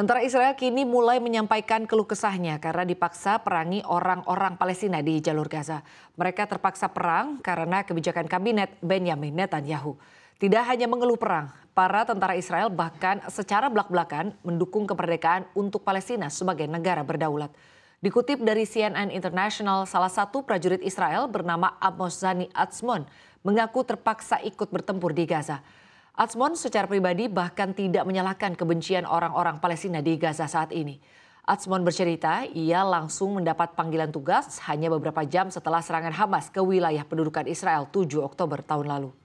Tentara Israel kini mulai menyampaikan keluh kesahnya karena dipaksa perangi orang-orang Palestina di jalur Gaza. Mereka terpaksa perang karena kebijakan kabinet Benjamin Netanyahu. Tidak hanya mengeluh perang, para tentara Israel bahkan secara belak-belakan mendukung kemerdekaan untuk Palestina sebagai negara berdaulat. Dikutip dari CNN International, salah satu prajurit Israel bernama Amos Zani Atzmon mengaku terpaksa ikut bertempur di Gaza. Atsmon secara pribadi bahkan tidak menyalahkan kebencian orang-orang Palestina di Gaza saat ini. Atsmon bercerita ia langsung mendapat panggilan tugas hanya beberapa jam setelah serangan Hamas ke wilayah pendudukan Israel 7 Oktober tahun lalu.